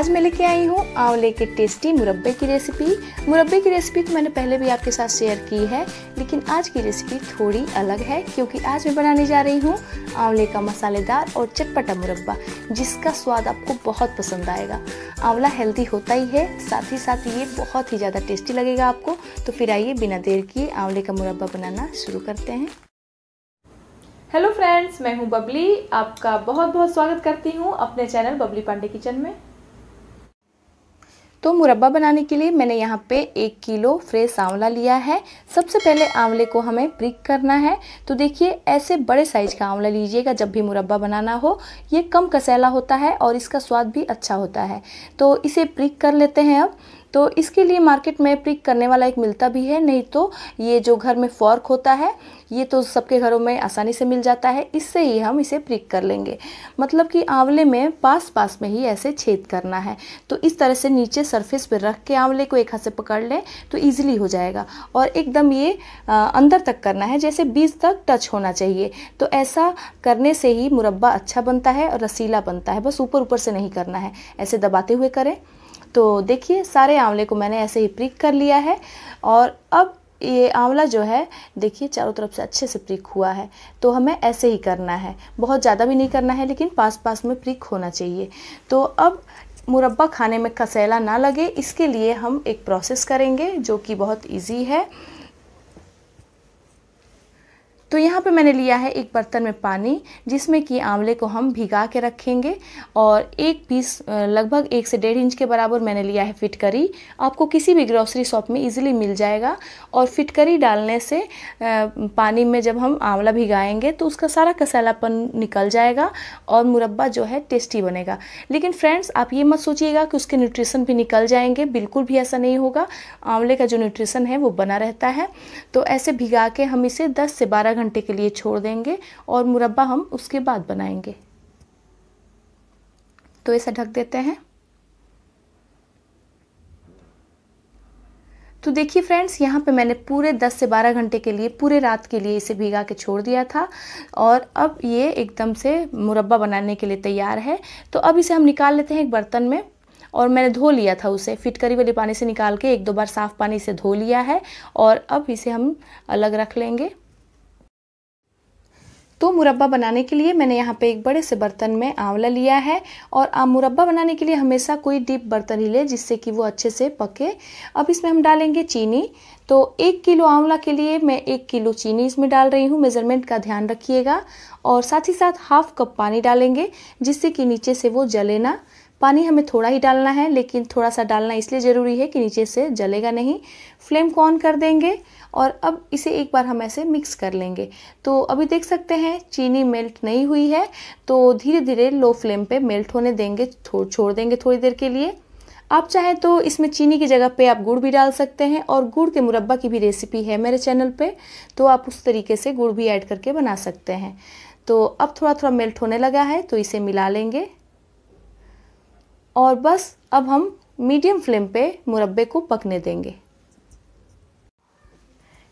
आज मैं लेके आई हूँ आंवले के टेस्टी मुरब्बे की रेसिपी मुरब्बे की रेसिपी तो मैंने पहले भी आपके साथ शेयर की है लेकिन आज की रेसिपी थोड़ी अलग है क्योंकि आज मैं बनाने जा रही हूँ आंवले का मसालेदार और चटपटा मुरब्बा जिसका स्वाद आपको बहुत पसंद आएगा आंवला हेल्दी होता ही है साथ ही साथ ये बहुत ही ज़्यादा टेस्टी लगेगा आपको तो फिर आइए बिना देर किए आंवले का मुरब्बा बनाना शुरू करते हैं हेलो फ्रेंड्स मैं हूं बबली आपका बहुत बहुत स्वागत करती हूं अपने चैनल बबली पांडे किचन में तो मुरब्बा बनाने के लिए मैंने यहाँ पे एक किलो फ्रेश आंवला लिया है सबसे पहले आंवले को हमें प्रिक करना है तो देखिए ऐसे बड़े साइज का आंवला लीजिएगा जब भी मुरब्बा बनाना हो ये कम कसैला होता है और इसका स्वाद भी अच्छा होता है तो इसे प्रिक कर लेते हैं अब तो इसके लिए मार्केट में प्रिक करने वाला एक मिलता भी है नहीं तो ये जो घर में फॉर्क होता है ये तो सबके घरों में आसानी से मिल जाता है इससे ही हम इसे प्रिक कर लेंगे मतलब कि आंवले में पास पास में ही ऐसे छेद करना है तो इस तरह से नीचे सरफेस पर रख के आंवले को एक हाथ से पकड़ लें तो ईजिली हो जाएगा और एकदम ये अंदर तक करना है जैसे बीज तक टच होना चाहिए तो ऐसा करने से ही मुरब्बा अच्छा बनता है और रसीला बनता है बस ऊपर ऊपर से नहीं करना है ऐसे दबाते हुए करें तो देखिए सारे आंवले को मैंने ऐसे ही प्रिक कर लिया है और अब ये आंवला जो है देखिए चारों तरफ से अच्छे से प्रिक हुआ है तो हमें ऐसे ही करना है बहुत ज़्यादा भी नहीं करना है लेकिन पास पास में प्रिक होना चाहिए तो अब मुरब्बा खाने में कसैला ना लगे इसके लिए हम एक प्रोसेस करेंगे जो कि बहुत इजी है तो यहाँ पे मैंने लिया है एक बर्तन में पानी जिसमें कि आंवले को हम भिगा के रखेंगे और एक पीस लगभग एक से डेढ़ इंच के बराबर मैंने लिया है फिटकरी आपको किसी भी ग्रॉसरी शॉप में इजीली मिल जाएगा और फिटकरी डालने से पानी में जब हम आंवला भिगाएंगे तो उसका सारा कसैलापन निकल जाएगा और मुरब्बा जो है टेस्टी बनेगा लेकिन फ्रेंड्स आप ये मत सोचिएगा कि उसके न्यूट्रिशन भी निकल जाएंगे बिल्कुल भी ऐसा नहीं होगा आंवले का जो न्यूट्रिशन है वो बना रहता है तो ऐसे भिगा के हम इसे दस से बारह घंटे के लिए छोड़ देंगे और मुरब्बा हम उसके बाद बनाएंगे तो इसे ढक देते हैं तो देखिए फ्रेंड्स यहाँ पे मैंने पूरे 10 से 12 घंटे के लिए पूरे रात के लिए इसे भिगा के छोड़ दिया था और अब ये एकदम से मुरब्बा बनाने के लिए तैयार है तो अब इसे हम निकाल लेते हैं एक बर्तन में और मैंने धो लिया था उसे फिटकरी वाले पानी से निकाल के एक दो बार साफ़ पानी से धो लिया है और अब इसे हम अलग रख लेंगे तो मुरब्बा बनाने के लिए मैंने यहाँ पे एक बड़े से बर्तन में आंवला लिया है और मुरब्बा बनाने के लिए हमेशा कोई डीप बर्तन ही ले जिससे कि वो अच्छे से पके अब इसमें हम डालेंगे चीनी तो एक किलो आंवला के लिए मैं एक किलो चीनी इसमें डाल रही हूँ मेज़रमेंट का ध्यान रखिएगा और साथ ही साथ हाफ कप पानी डालेंगे जिससे कि नीचे से वो जले ना पानी हमें थोड़ा ही डालना है लेकिन थोड़ा सा डालना इसलिए ज़रूरी है कि नीचे से जलेगा नहीं फ्लेम को ऑन कर देंगे और अब इसे एक बार हम ऐसे मिक्स कर लेंगे तो अभी देख सकते हैं चीनी मेल्ट नहीं हुई है तो धीरे धीरे लो फ्लेम पे मेल्ट होने देंगे छोड़ देंगे थोड़ी देर के लिए आप चाहें तो इसमें चीनी की जगह पे आप गुड़ भी डाल सकते हैं और गुड़ के मुरब्बा की भी रेसिपी है मेरे चैनल पे तो आप उस तरीके से गुड़ भी ऐड करके बना सकते हैं तो अब थोड़ा थोड़ा मेल्ट होने लगा है तो इसे मिला लेंगे और बस अब हम मीडियम फ्लेम पे मुरब्बे को पकने देंगे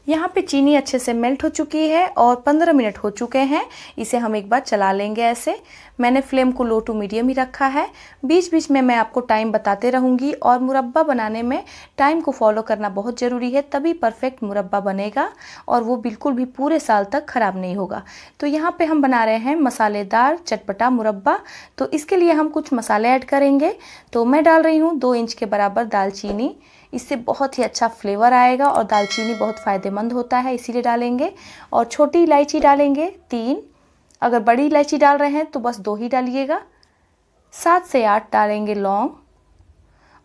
यहाँ पे चीनी अच्छे से मेल्ट हो चुकी है और 15 मिनट हो चुके हैं इसे हम एक बार चला लेंगे ऐसे मैंने फ्लेम को लो टू मीडियम ही रखा है बीच बीच में मैं आपको टाइम बताते रहूँगी और मुरब्बा बनाने में टाइम को फॉलो करना बहुत ज़रूरी है तभी परफेक्ट मुरब्बा बनेगा और वो बिल्कुल भी पूरे साल तक ख़राब नहीं होगा तो यहाँ पर हम बना रहे हैं मसालेदार चटपटा मुरब्बा तो इसके लिए हम कुछ मसाले ऐड करेंगे तो मैं डाल रही हूँ दो इंच के बराबर दालचीनी इससे बहुत ही अच्छा फ्लेवर आएगा और दालचीनी बहुत फ़ायदेमंद संबंध होता है इसीलिए डालेंगे और छोटी इलायची डालेंगे तीन अगर बड़ी इलायची डाल रहे हैं तो बस दो ही डालिएगा सात से आठ डालेंगे लौंग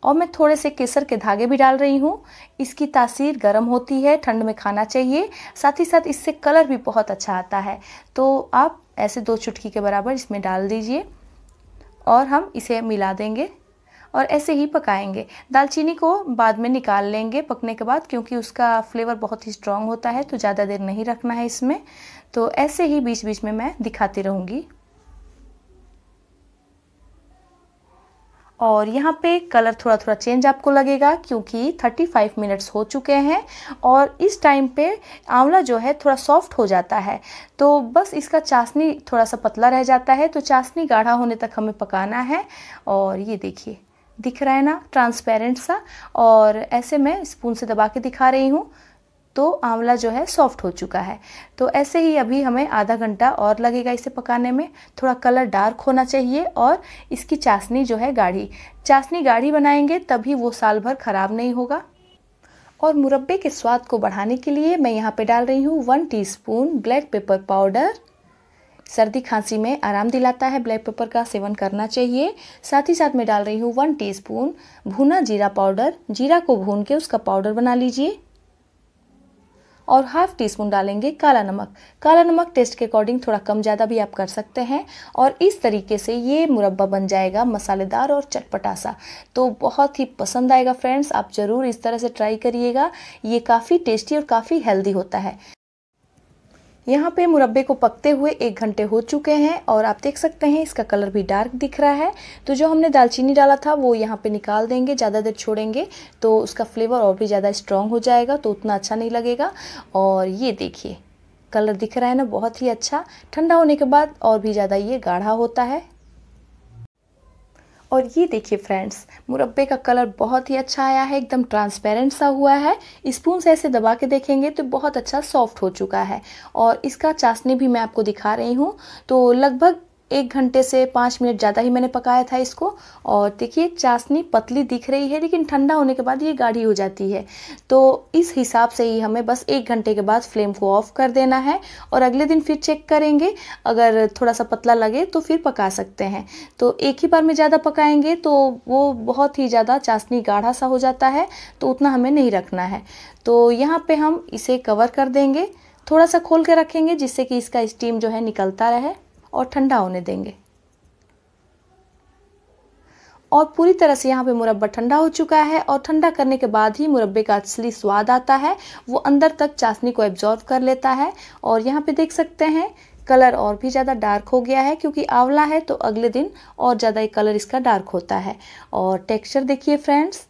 और मैं थोड़े से केसर के धागे भी डाल रही हूँ इसकी तासीर गर्म होती है ठंड में खाना चाहिए साथ ही साथ इससे कलर भी बहुत अच्छा आता है तो आप ऐसे दो चुटकी के बराबर इसमें डाल दीजिए और हम इसे मिला देंगे और ऐसे ही पकाएंगे दालचीनी को बाद में निकाल लेंगे पकने के बाद क्योंकि उसका फ्लेवर बहुत ही स्ट्रांग होता है तो ज़्यादा देर नहीं रखना है इसमें तो ऐसे ही बीच बीच में मैं दिखाती रहूँगी और यहाँ पे कलर थोड़ा थोड़ा चेंज आपको लगेगा क्योंकि 35 मिनट्स हो चुके हैं और इस टाइम पे आंवला जो है थोड़ा सॉफ्ट हो जाता है तो बस इसका चाशनी थोड़ा सा पतला रह जाता है तो चाशनी गाढ़ा होने तक हमें पकाना है और ये देखिए दिख रहा है ना ट्रांसपेरेंट सा और ऐसे मैं स्पून से दबा के दिखा रही हूँ तो आंवला जो है सॉफ्ट हो चुका है तो ऐसे ही अभी हमें आधा घंटा और लगेगा इसे पकाने में थोड़ा कलर डार्क होना चाहिए और इसकी चाशनी जो है गाढ़ी चाशनी गाढ़ी बनाएंगे तभी वो साल भर ख़राब नहीं होगा और मुरब्बे के स्वाद को बढ़ाने के लिए मैं यहाँ पे डाल रही हूँ one teaspoon black pepper powder सर्दी खांसी में आराम दिलाता है ब्लैक पेपर का सेवन करना चाहिए साथ ही साथ मैं डाल रही हूँ वन टीस्पून भुना जीरा पाउडर जीरा को भून के उसका पाउडर बना लीजिए और हाफ टी स्पून डालेंगे काला नमक काला नमक टेस्ट के अकॉर्डिंग थोड़ा कम ज़्यादा भी आप कर सकते हैं और इस तरीके से ये मुरब्बा बन जाएगा मसालेदार और चटपटा सा तो बहुत ही पसंद आएगा फ्रेंड्स आप ज़रूर इस तरह से ट्राई करिएगा ये काफ़ी टेस्टी और काफ़ी हेल्दी होता है यहाँ पे मुरब्बे को पकते हुए एक घंटे हो चुके हैं और आप देख सकते हैं इसका कलर भी डार्क दिख रहा है तो जो हमने दालचीनी डाला था वो यहाँ पे निकाल देंगे ज़्यादा देर छोड़ेंगे तो उसका फ्लेवर और भी ज़्यादा स्ट्रॉन्ग हो जाएगा तो उतना अच्छा नहीं लगेगा और ये देखिए कलर दिख रहा है ना बहुत ही अच्छा ठंडा होने के बाद और भी ज़्यादा ये गाढ़ा होता है और ये देखिए फ्रेंड्स मुरब्बे का कलर बहुत ही अच्छा आया है एकदम ट्रांसपेरेंट सा हुआ है स्पून से ऐसे दबा के देखेंगे तो बहुत अच्छा सॉफ्ट हो चुका है और इसका चाशनी भी मैं आपको दिखा रही हूँ तो लगभग एक घंटे से पाँच मिनट ज़्यादा ही मैंने पकाया था इसको और देखिए चाशनी पतली दिख रही है लेकिन ठंडा होने के बाद ये गाढ़ी हो जाती है तो इस हिसाब से ही हमें बस एक घंटे के बाद फ्लेम को ऑफ कर देना है और अगले दिन फिर चेक करेंगे अगर थोड़ा सा पतला लगे तो फिर पका सकते हैं तो एक ही बार में ज़्यादा पकाएंगे तो वो बहुत ही ज़्यादा चाशनी गाढ़ा सा हो जाता है तो उतना हमें नहीं रखना है तो यहाँ पर हम इसे कवर कर देंगे थोड़ा सा खोल के रखेंगे जिससे कि इसका स्टीम जो है निकलता रहे और ठंडा होने देंगे और पूरी तरह से यहाँ पे मुरब्बा ठंडा हो चुका है और ठंडा करने के बाद ही मुरब्बे का असली स्वाद आता है वो अंदर तक चाशनी को एब्जॉर्व कर लेता है और यहाँ पे देख सकते हैं कलर और भी ज़्यादा डार्क हो गया है क्योंकि आंवला है तो अगले दिन और ज़्यादा ये कलर इसका डार्क होता है और टेक्सचर देखिए फ्रेंड्स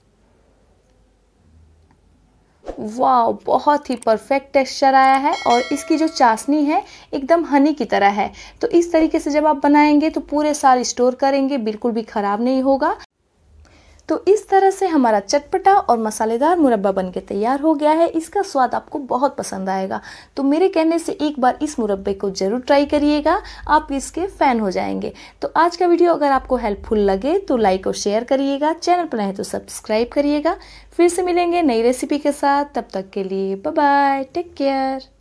वाह बहुत ही परफेक्ट टेक्सचर आया है और इसकी जो चाशनी है एकदम हनी की तरह है तो इस तरीके से जब आप बनाएंगे तो पूरे साल स्टोर करेंगे बिल्कुल भी ख़राब नहीं होगा तो इस तरह से हमारा चटपटा और मसालेदार मुरब्बा बनके तैयार हो गया है इसका स्वाद आपको बहुत पसंद आएगा तो मेरे कहने से एक बार इस मुरब्बे को ज़रूर ट्राई करिएगा आप इसके फ़ैन हो जाएंगे तो आज का वीडियो अगर आपको हेल्पफुल लगे तो लाइक और शेयर करिएगा चैनल पर नहीं तो सब्सक्राइब करिएगा फिर से मिलेंगे नई रेसिपी के साथ तब तक के लिए बाय टेक केयर